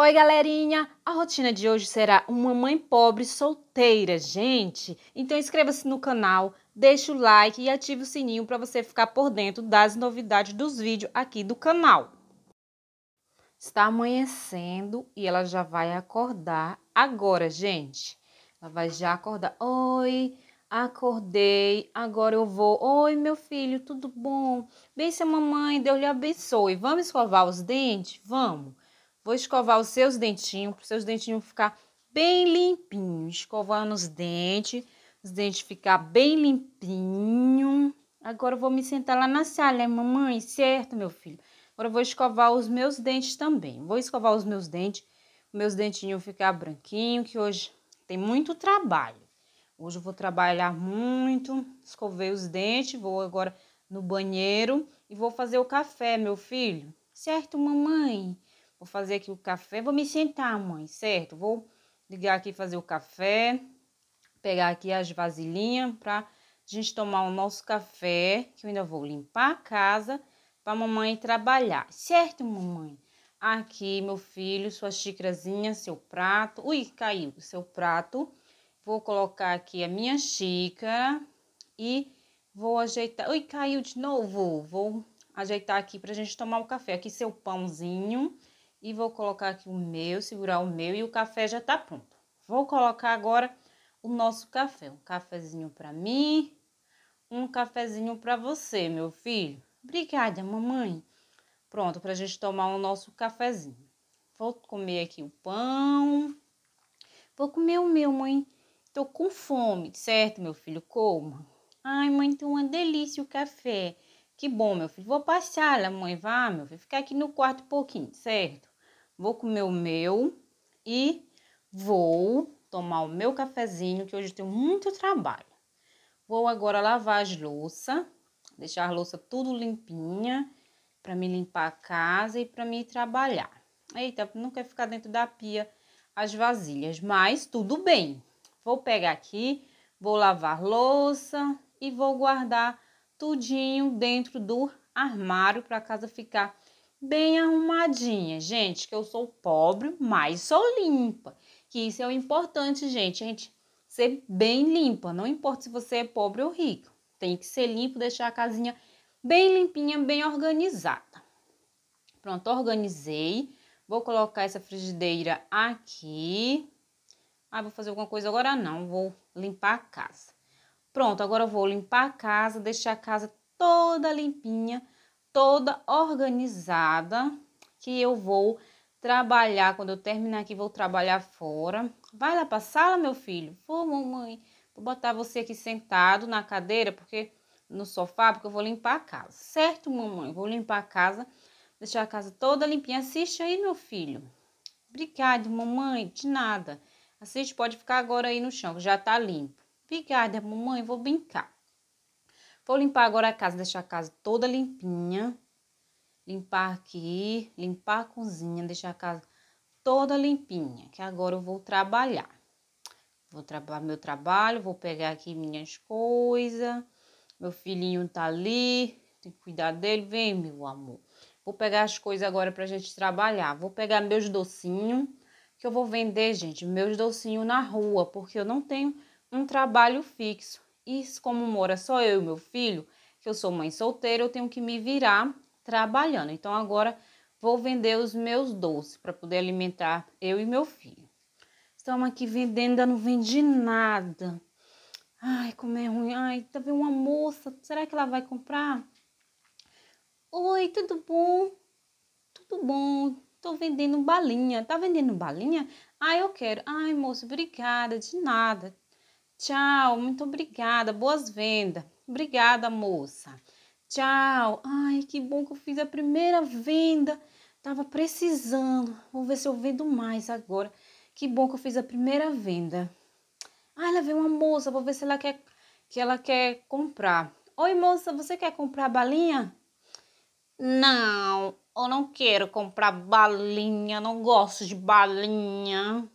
Oi, galerinha! A rotina de hoje será uma mãe pobre solteira, gente! Então inscreva-se no canal, deixe o like e ative o sininho para você ficar por dentro das novidades dos vídeos aqui do canal. Está amanhecendo e ela já vai acordar agora, gente. Ela vai já acordar. Oi, acordei, agora eu vou. Oi, meu filho, tudo bom? Bem, sua mamãe, Deus lhe abençoe. Vamos escovar os dentes? Vamos! Vou escovar os seus dentinhos, para os seus dentinhos ficar bem limpinhos. Escovando os dentes, os dentes ficar bem limpinho. Agora eu vou me sentar lá na sala, né, mamãe? Certo, meu filho. Agora eu vou escovar os meus dentes também. Vou escovar os meus dentes, meus dentinhos ficar branquinho, que hoje tem muito trabalho. Hoje eu vou trabalhar muito, escovei os dentes, vou agora no banheiro e vou fazer o café, meu filho. Certo, mamãe? Vou fazer aqui o café. Vou me sentar, mãe, certo? Vou ligar aqui fazer o café. Pegar aqui as vasilhinhas pra gente tomar o nosso café. Que eu ainda vou limpar a casa pra mamãe trabalhar. Certo, mamãe? Aqui, meu filho, sua xícarazinha, seu prato. Ui, caiu o seu prato. Vou colocar aqui a minha xícara e vou ajeitar. Ui, caiu de novo. Vou ajeitar aqui pra gente tomar o café. Aqui seu pãozinho e vou colocar aqui o meu, segurar o meu e o café já tá pronto. Vou colocar agora o nosso café, um cafezinho para mim, um cafezinho para você, meu filho. Obrigada, mamãe. Pronto, para a gente tomar o nosso cafezinho. Vou comer aqui o pão. Vou comer o meu, mãe. Tô com fome, certo, meu filho? Coma. Ai, mãe, tá uma delícia o café. Que bom, meu filho. Vou passar lá, mãe. Vá, meu filho. Ficar aqui no quarto um pouquinho, certo? vou comer o meu e vou tomar o meu cafezinho, que hoje eu tenho muito trabalho. Vou agora lavar as louças, deixar a louça tudo limpinha, para me limpar a casa e para me trabalhar. Eita, não quer ficar dentro da pia as vasilhas, mas tudo bem. Vou pegar aqui, vou lavar louça e vou guardar tudinho dentro do armário para a casa ficar bem arrumadinha. Gente, que eu sou pobre, mas sou limpa. Que isso é o importante, gente. A gente ser bem limpa. Não importa se você é pobre ou rico. Tem que ser limpo, deixar a casinha bem limpinha, bem organizada. Pronto, organizei. Vou colocar essa frigideira aqui. Ah, vou fazer alguma coisa agora? Não, vou limpar a casa. Pronto, agora eu vou limpar a casa, deixar a casa toda limpinha toda organizada que eu vou trabalhar. Quando eu terminar aqui, vou trabalhar fora. Vai lá a sala, meu filho. Vou, mamãe. Vou botar você aqui sentado na cadeira, porque no sofá, porque eu vou limpar a casa. Certo, mamãe? Vou limpar a casa, deixar a casa toda limpinha. Assiste aí, meu filho. Obrigada, mamãe. De nada. Assiste, pode ficar agora aí no chão, que já tá limpo. Obrigada, mamãe. Vou brincar. Vou limpar agora a casa, deixar a casa toda limpinha. Limpar aqui, limpar a cozinha, deixar a casa toda limpinha, que agora eu vou trabalhar. Vou trabalhar meu trabalho, vou pegar aqui minhas coisas. Meu filhinho tá ali, tem que cuidar dele. Vem, meu amor. Vou pegar as coisas agora pra gente trabalhar. Vou pegar meus docinhos, que eu vou vender, gente, meus docinhos na rua, porque eu não tenho um trabalho fixo. E como mora só eu e meu filho, que eu sou mãe solteira, eu tenho que me virar trabalhando. Então agora vou vender os meus doces para poder alimentar eu e meu filho. Estamos aqui vendendo, ainda não vende nada. Ai, como é ruim. Ai, tá vendo uma moça. Será que ela vai comprar? Oi, tudo bom? Tudo bom. Tô vendendo balinha. Tá vendendo balinha? Ai, eu quero. Ai, moço, obrigada. De nada. Tchau, muito obrigada. Boas vendas. Obrigada, moça. Tchau. Ai, que bom que eu fiz a primeira venda. Tava precisando. Vou ver se eu vendo mais agora. Que bom que eu fiz a primeira venda. Ah, ela veio uma moça. Vou ver se ela quer que ela quer comprar. Oi, moça, você quer comprar balinha? Não, eu não quero comprar balinha. Não gosto de balinha.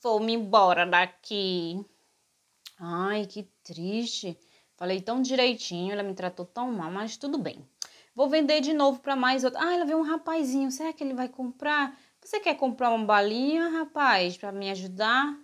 Vou me embora daqui. Ai, que triste. Falei tão direitinho, ela me tratou tão mal, mas tudo bem. Vou vender de novo para mais outro. Ah, ela veio um rapazinho, será que ele vai comprar? Você quer comprar uma balinha, rapaz, para me ajudar?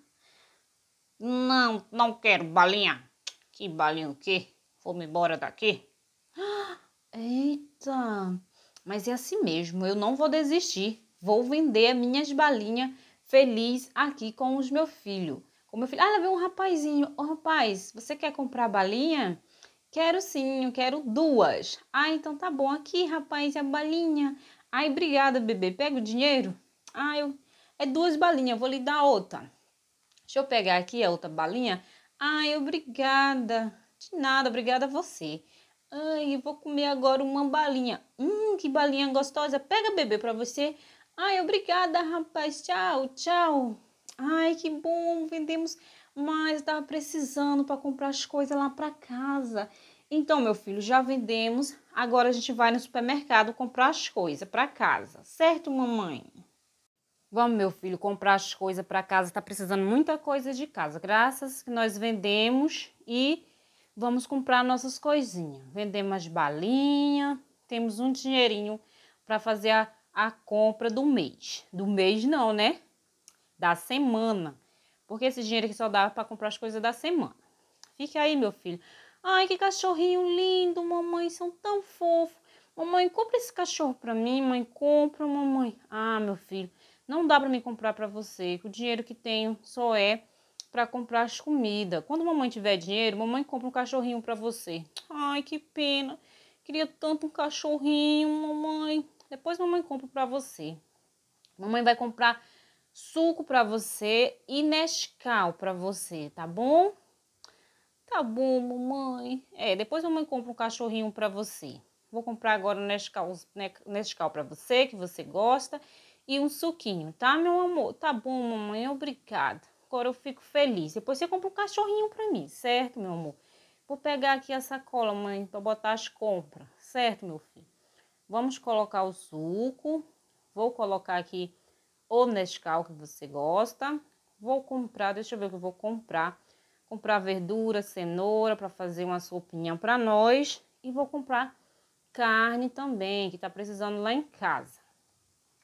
Não, não quero balinha. Que balinha o quê? Vou-me embora daqui. eita, mas é assim mesmo, eu não vou desistir. Vou vender minhas balinhas feliz aqui com os meu filho como meu filho, ah, ela um rapazinho. Ô, rapaz, você quer comprar balinha? Quero sim, eu quero duas. Ah, então tá bom. Aqui, rapaz, a balinha. Ai, obrigada, bebê. Pega o dinheiro. Ah, eu... é duas balinhas, vou lhe dar outra. Deixa eu pegar aqui a outra balinha. Ai, obrigada. De nada, obrigada a você. Ai, eu vou comer agora uma balinha. Hum, que balinha gostosa. Pega, bebê, para você. Ai, obrigada, rapaz. Tchau, tchau. Ai, que bom, vendemos mais, estava precisando para comprar as coisas lá para casa. Então, meu filho, já vendemos, agora a gente vai no supermercado comprar as coisas para casa, certo, mamãe? Vamos, meu filho, comprar as coisas para casa, tá precisando muita coisa de casa. Graças que nós vendemos e vamos comprar nossas coisinhas. Vendemos as balinhas, temos um dinheirinho para fazer a, a compra do mês. Do mês não, né? da semana. Porque esse dinheiro aqui só dá para comprar as coisas da semana. Fique aí, meu filho. Ai, que cachorrinho lindo, mamãe, são tão fofos. Mamãe, compra esse cachorro para mim, mãe, compra, mamãe. Ah, meu filho, não dá para me comprar para você, o dinheiro que tenho só é para comprar as comidas. Quando mamãe tiver dinheiro, mamãe compra um cachorrinho para você. Ai, que pena. Queria tanto um cachorrinho, mamãe. Depois mamãe compra para você. Mamãe vai comprar suco para você e Nescau para você, tá bom? Tá bom, mamãe. É, depois a mamãe compra um cachorrinho para você. Vou comprar agora Nescau, né, Nescau para você, que você gosta, e um suquinho, tá, meu amor? Tá bom, mamãe, obrigada. Agora eu fico feliz. Depois você compra um cachorrinho para mim, certo, meu amor? Vou pegar aqui a sacola, mãe, para botar as compras, certo, meu filho? Vamos colocar o suco. Vou colocar aqui ou Nescau que você gosta. Vou comprar, deixa eu ver o que eu vou comprar. Comprar verdura, cenoura para fazer uma sopinha para nós e vou comprar carne também, que tá precisando lá em casa.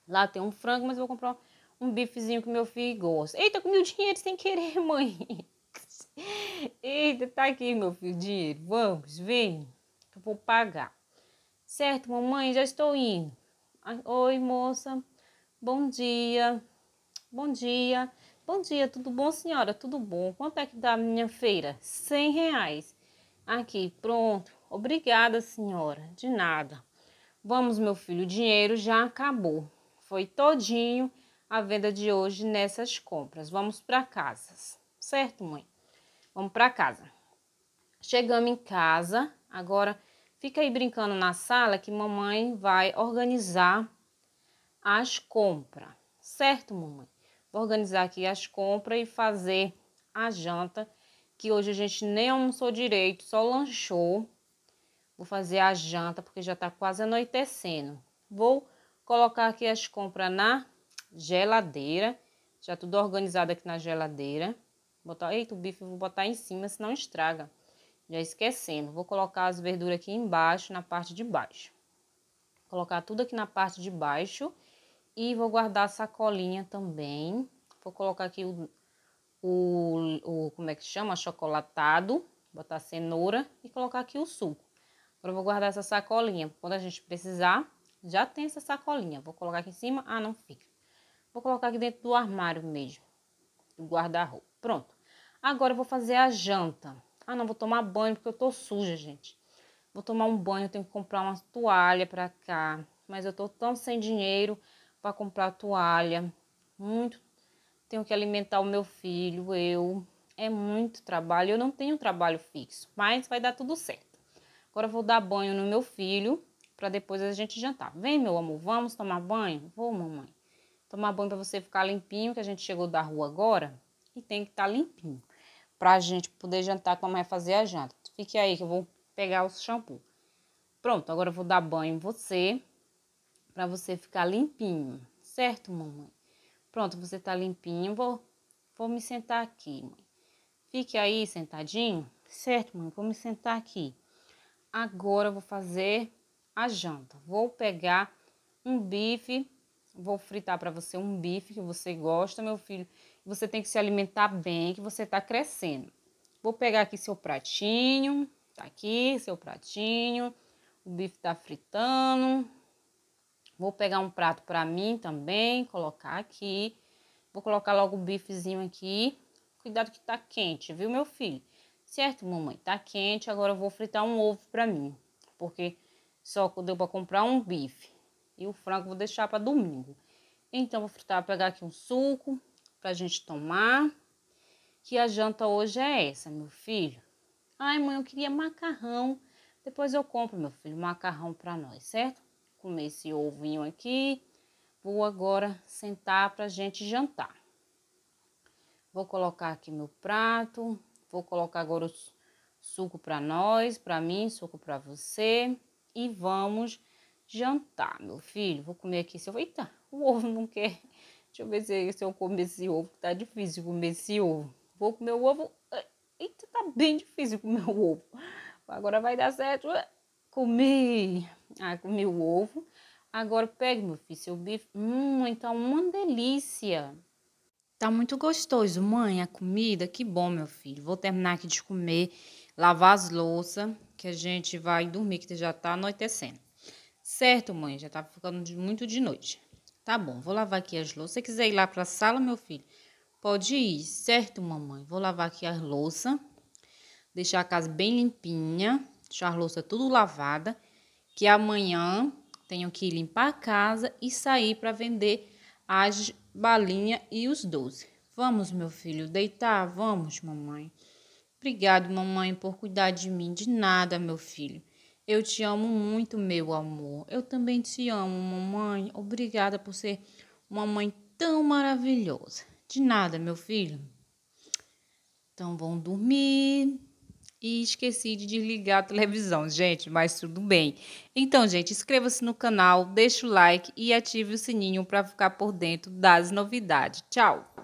Lá tem um frango, mas vou comprar um bifezinho que meu filho gosta. Eita, comi o dinheiro sem querer, mãe. Eita, tá aqui, meu filho, dinheiro. Vamos, vem, eu vou pagar. Certo, mamãe, já estou indo. Oi, moça. Bom dia. Bom dia. Bom dia, tudo bom, senhora? Tudo bom. Quanto é que dá a minha feira? Cem reais. Aqui, pronto. Obrigada, senhora. De nada. Vamos, meu filho, o dinheiro já acabou. Foi todinho a venda de hoje nessas compras. Vamos para casa. Certo, mãe? Vamos para casa. Chegamos em casa. Agora, fica aí brincando na sala que mamãe vai organizar as compras, certo, mamãe? Vou organizar aqui as compras e fazer a janta, que hoje a gente nem almoçou direito, só lanchou. Vou fazer a janta porque já tá quase anoitecendo. Vou colocar aqui as compras na geladeira, já tudo organizado aqui na geladeira. Botar, eita, o bife vou botar em cima, senão estraga. Já esquecendo, vou colocar as verduras aqui embaixo, na parte de baixo. colocar tudo aqui na parte de baixo e vou guardar a sacolinha também. Vou colocar aqui o, o, o como é que chama? Chocolatado. Botar cenoura e colocar aqui o suco. Agora vou guardar essa sacolinha. Quando a gente precisar, já tem essa sacolinha. Vou colocar aqui em cima. Ah, não fica. Vou colocar aqui dentro do armário mesmo. Do guarda-roupa. Pronto. Agora eu vou fazer a janta. Ah, não, vou tomar banho porque eu tô suja, gente. Vou tomar um banho, tenho que comprar uma toalha pra cá. Mas eu tô tão sem dinheiro para comprar toalha, muito. Tenho que alimentar o meu filho, eu. É muito trabalho. Eu não tenho trabalho fixo, mas vai dar tudo certo. Agora vou dar banho no meu filho para depois a gente jantar. Vem, meu amor, vamos tomar banho? Vou, mamãe. Tomar banho para você ficar limpinho, que a gente chegou da rua agora e tem que estar tá limpinho para a gente poder jantar como é fazer a janta. Fique aí que eu vou pegar o shampoo. Pronto, agora eu vou dar banho em você para você ficar limpinho, certo, mamãe? Pronto, você tá limpinho. Vou, vou me sentar aqui, mãe. Fique aí sentadinho, certo, mãe? Vou me sentar aqui. Agora eu vou fazer a janta. Vou pegar um bife, vou fritar para você um bife que você gosta, meu filho. Você tem que se alimentar bem, que você tá crescendo. Vou pegar aqui seu pratinho, tá aqui seu pratinho. O bife tá fritando, Vou pegar um prato para mim também, colocar aqui. Vou colocar logo o bifezinho aqui. Cuidado que tá quente, viu, meu filho? Certo, mamãe? Tá quente, agora eu vou fritar um ovo para mim. Porque só deu para comprar um bife. E o frango vou deixar para domingo. Então, vou fritar, pegar aqui um suco pra gente tomar. Que a janta hoje é essa, meu filho. Ai, mãe, eu queria macarrão. Depois eu compro, meu filho, macarrão para nós, certo? comer esse ovinho aqui. Vou agora sentar para a gente jantar. Vou colocar aqui meu prato. Vou colocar agora o suco para nós, para mim, suco para você. E vamos jantar, meu filho. Vou comer aqui esse ovo. Eita, o ovo não quer. Deixa eu ver se, se eu comer esse ovo, que tá difícil comer esse ovo. Vou comer o ovo. Eita, tá bem difícil comer o ovo. Agora vai dar certo. Comi ah, comi o ovo. Agora pegue, meu filho, seu bife. Hum, então uma delícia. Tá muito gostoso, mãe, a comida. Que bom, meu filho. Vou terminar aqui de comer, lavar as louças, que a gente vai dormir, que já tá anoitecendo. Certo, mãe, já tá ficando de, muito de noite. Tá bom, vou lavar aqui as louças. Se quiser ir lá pra sala, meu filho, pode ir. Certo, mamãe? Vou lavar aqui as louças, deixar a casa bem limpinha, deixar a louça tudo lavada que amanhã tenho que limpar a casa e sair para vender as balinhas e os doces. Vamos, meu filho, deitar? Vamos, mamãe. Obrigado, mamãe, por cuidar de mim. De nada, meu filho. Eu te amo muito, meu amor. Eu também te amo, mamãe. Obrigada por ser uma mãe tão maravilhosa. De nada, meu filho. Então vão dormir e esqueci de desligar a televisão, gente, mas tudo bem. Então, gente, inscreva-se no canal, deixa o like e ative o sininho para ficar por dentro das novidades. Tchau!